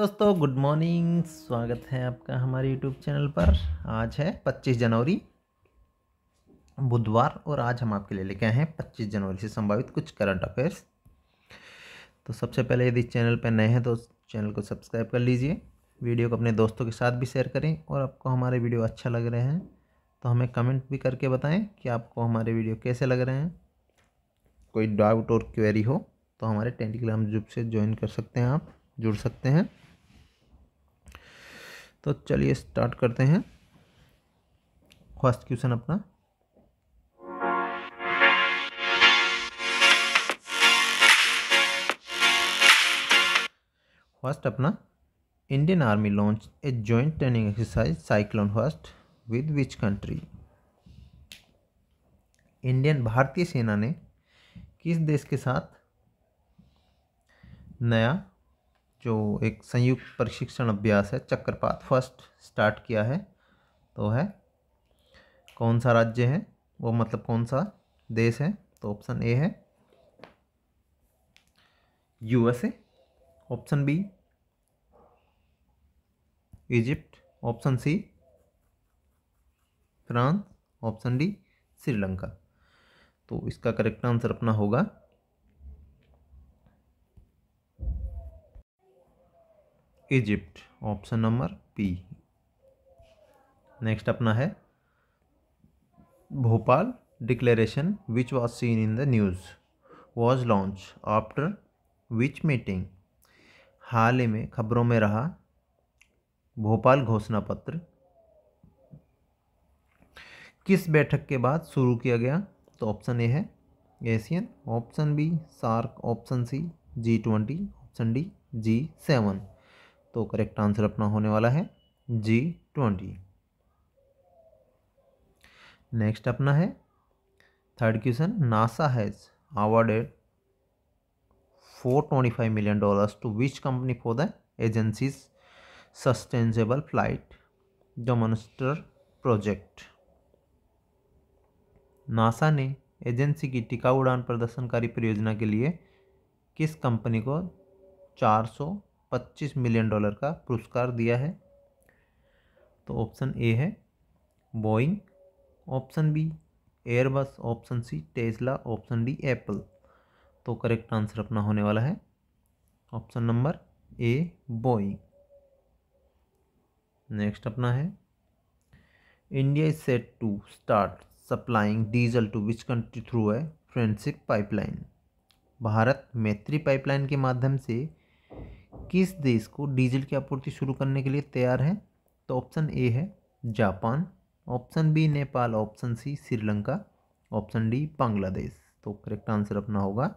दोस्तों good morning स्वागत है आपका हमारे यूट्यूब चैनल पर आज है 25 जनवरी बुधवार और आज हम आपके लिए लेके आए हैं 25 जनवरी से संभावित कुछ करंट अफेयर्स तो सबसे पहले यदि चैनल पर नए हैं तो चैनल को सब्सक्राइब कर लीजिए वीडियो को अपने दोस्तों के साथ भी शेयर करें और आपको हमारे वीडियो अच्छा लग रहे हैं तो हमें कमेंट भी करके बताएँ कि आपको हमारे वीडियो कैसे लग रहे हैं कोई डाउट और क्वेरी हो तो हमारे टेलीग्राम ग्रुप से ज्वाइन कर सकते हैं आप जुड़ सकते हैं तो चलिए स्टार्ट करते हैं फर्स्ट क्वेश्चन अपना फर्स्ट अपना Indian army launch a joint training exercise cyclone first with which country Indian भारतीय सेना ने किस देश के साथ नया जो एक संयुक्त प्रशिक्षण अभ्यास है चक्रपात फर्स्ट स्टार्ट किया है तो है कौन सा राज्य है वो मतलब कौन सा देश है तो ऑप्शन ए है USA option B Egypt option C France option D Sri Lanka तो इसका करेक्ट आंसर अपना होगा Egypt option number B next अपना है Bhopal declaration which was seen in the news was launch after which meeting हाल ही में खबरों में रहा भोपाल घोषणा पत्र किस बैठक के बाद शुरू किया गया तो ऑप्शन ए है Asian option B SAARC option C G twenty option D G seven तो करेक्ट आंसर अपना होने वाला है जी ट्वेंटी नेक्स्ट अपना है third question NASA has awarded four twenty five million dollars to which company for the agencies sustainable flight demonstrator project NASA ने agency की टिकाऊ उड़ान प्रदर्शनकारी परियोजना के लिए किस कंपनी को चार सौ पच्चीस मिलियन डॉलर का पुरस्कार दिया है तो ऑप्शन ए है Boeing option B Airbus option C Tesla option D Apple तो करेक्ट आंसर अपना होने वाला है option number A Boeing next अपना है India is set to start supplying diesel to which country through a friendship pipeline Bharat Maitri pipeline के माध्यम से किस देश को डीजल की आपूर्ति शुरू करने के लिए तैयार है तो ऑप्शन ए है Japan option B Nepal option C Sri Lanka option D Bangladesh तो करेक्ट आंसर अपना होगा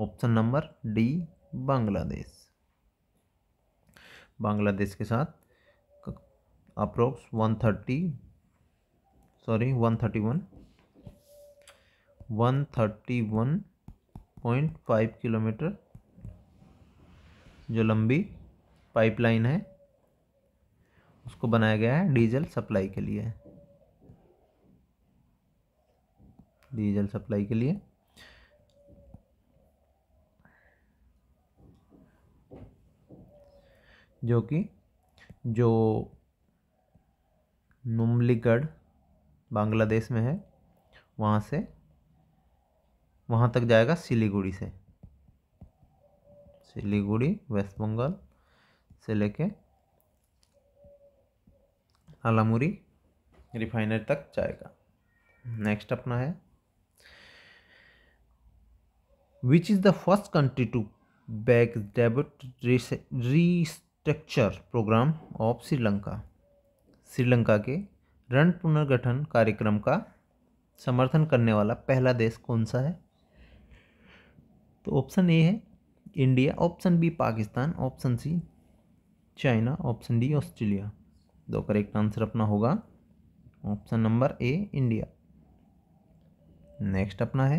option number D Bangladesh Bangladesh के साथ approx one thirty sorry one thirty one one thirty one point five kilometre जो लंबी पाइपलाइन है उसको बनाया गया है डीजल सप्लाई के लिए डीजल सप्लाई के लिए जो कि जो नुमलीगढ़ बांग्लादेश में है वहाँ से वहाँ तक जाएगा सिलीगुड़ी से सिलीगुड़ी वेस्ट बंगाल से लेके आलामुरी रिफाइनरी तक जाएगा नेक्स्ट अपना है which is the first country to back डेबिट restructure programme of Sri Lanka Sri Lanka के रण पुनर्गठन कार्यक्रम का समर्थन करने वाला पहला देश कौन सा है तो ऑप्शन ए है India option B Pakistan option C China option D Australia दो करेक्ट आंसर अपना होगा option number A India next अपना है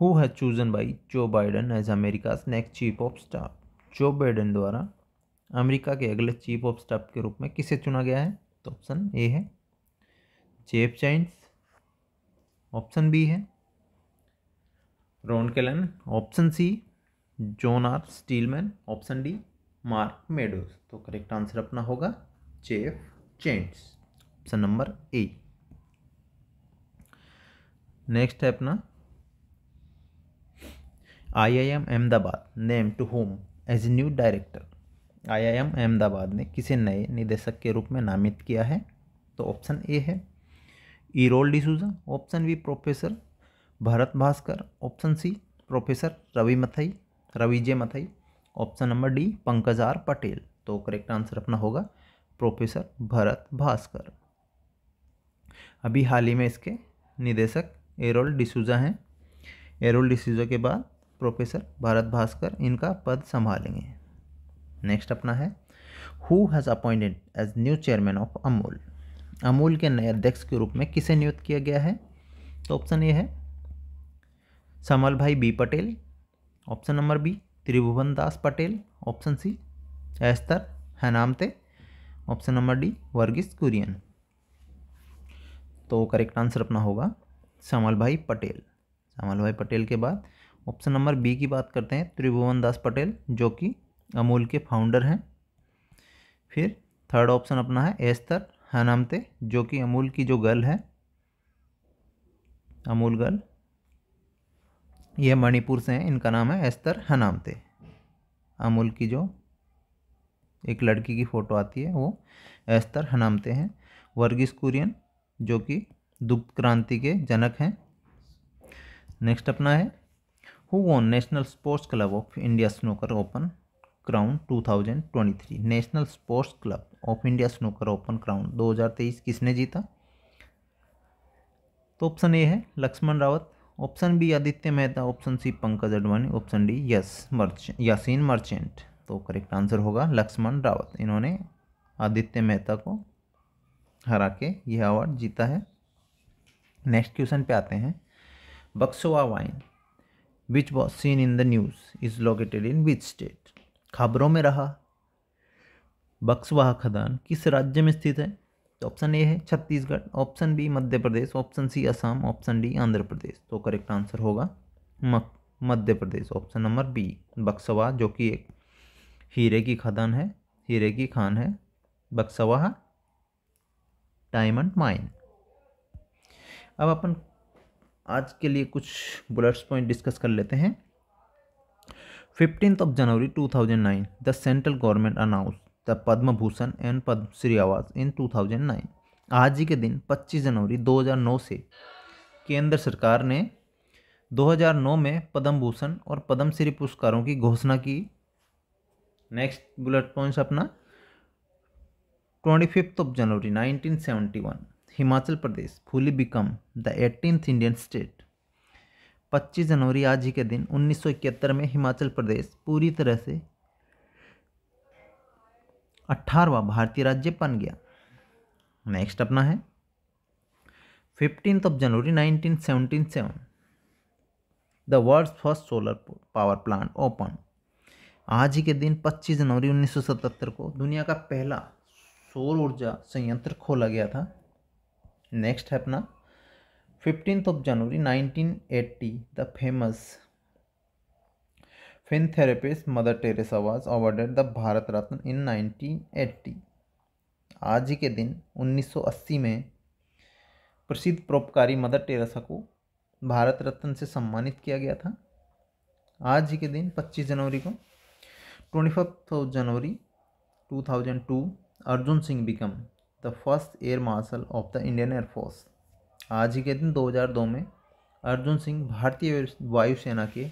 who has chosen by Joe Biden as America next chief of staff Joe Biden द्वारा America के अगले chief of staff के रूप में किसे चुना गया है तो ऑप्शन ए है जेफ चाइंस ऑप्शन बी है Ron Klain option C John R Steelman option D Mark Meadows तो करेक्ट आंसर अपना होगा Jeff Zients option number A next है अपना I I M Ahmedabad name to whom as a new director I I M Ahmedabad ने किसे नए निदेशक के रूप में नामित किया है तो ऑप्शन ए है Errol D'Souza option B professor Bharat Bhaskar option C professor Ravi Mathai Ravi J Mathai option number D Pankaj R Patel तो करेक्ट आंसर अपना होगा प्रोफेसर भरत भास्कर अभी हाल ही में इसके निदेशक एरोल डिसूजा हैं एरोल डिसूजा के बाद प्रोफेसर भारत भास्कर इनका पद संभालेंगे नेक्स्ट अपना है who has appointed as new chairman of Amul Amul के नए अध्यक्ष के रूप में किसे नियुक्त किया गया है तो ऑप्शन ए है Shamal bhai B Patel option number B Tribhuvan Das Patel option C Esther Hnamte option number D Varghese Kurien तो करेक्ट आंसर अपना होगा समल भाई पटेल समल भाई पटेल के बाद ऑप्शन नंबर बी की बात करते हैं त्रिभुवन दास पटेल जो कि अमूल के फाउंडर हैं फिर थर्ड ऑप्शन अपना है एस्तर हनामते जो कि अमूल की जो गर्ल है अमूल गर्ल ये मणिपुर से हैं इनका नाम है एस्तर हनामते अमूल की जो एक लड़की की फ़ोटो आती है वो एस्तर हनामते हैं वर्गीस कुरियन जो कि दुग्ध क्रांति के जनक हैं नेक्स्ट अपना है who won national sports club of India snooker open crown 2023 national sports club of India snooker open crown 2023 किसने जीता तो ऑप्शन ए है Laxman Rawat option B Aditya Mehta option C Pankaj Advani option D यस मर्चेंट यासीन मर्चेंट तो करेक्ट आंसर होगा लक्ष्मण रावत इन्होंने आदित्य मेहता को हरा के यह अवार्ड जीता है नेक्स्ट क्वेश्चन पे आते हैं Buxwaha wine which was seen in the news is located in which state खबरों में रहा बक्सवाहा खदान किस राज्य में स्थित है ऑप्शन तो ए है Chhattisgarh option B Madhya Pradesh option C Assam option D Andhra Pradesh तो करेक्ट आंसर होगा Madhya Pradesh option number B Buxwaha जो कि एक हीरे की खदान है हीरे की खान है बक्सवा डायमंड माइन अब अपन आज के लिए कुछ बुलेट्स पॉइंट डिस्कस कर लेते हैं fifteenth of January two thousand nine the central government announce the Padma Bhushan and Padma Shri आवाज इन 2009 आज ही के दिन 25 जनवरी 2009 से केंद्र सरकार ने 2009 में पद्म भूषण और पद्मश्री पुरस्कारों की घोषणा की नेक्स्ट बुलेट पॉइंट्स अपना twenty fifth of January 1971 Himachal Pradesh fully become the eighteenth Indian state 25 जनवरी आज ही के दिन 1971 में हिमाचल प्रदेश पूरी तरह से अट्ठारवा भारतीय राज्य बन गया नेक्स्ट अपना है fifteen of January nineteen seventeen seven the world first solar power plant open आज ही के दिन 25 जनवरी 1977 को दुनिया का पहला सौर ऊर्जा संयंत्र खोला गया था नेक्स्ट है अपना fifteen of January 1980 the famous philanthropist Mother Teresa was awarded the Bharat Ratna in 1980. आज ही के दिन 1980 में प्रसिद्ध परोपकारी मदर टेरेसा को भारत रत्न से सम्मानित किया गया था आज ही के दिन 25 जनवरी को twenty fifth January 2002 Arjan Singh become the first air marshal of the Indian air force आज ही के दिन 2002 में अर्जुन सिंह भारतीय वायुसेना के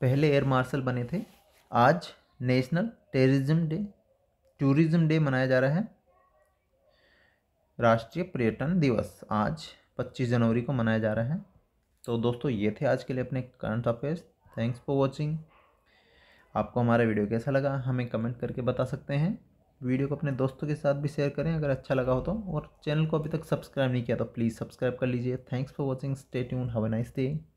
पहले एयर मार्शल बने थे आज national tourism day tourism day मनाया जा रहा है राष्ट्रीय पर्यटन दिवस आज 25 जनवरी को मनाया जा रहा है तो दोस्तों ये थे आज के लिए अपने current affairs thanks for watching आपको हमारा वीडियो कैसा लगा हमें कमेंट करके बता सकते हैं वीडियो को अपने दोस्तों के साथ भी शेयर करें अगर अच्छा लगा हो तो और चैनल को अभी तक सब्सक्राइब नहीं किया तो प्लीज़ सब्सक्राइब कर लीजिए thanks for watching stay tune have a nice day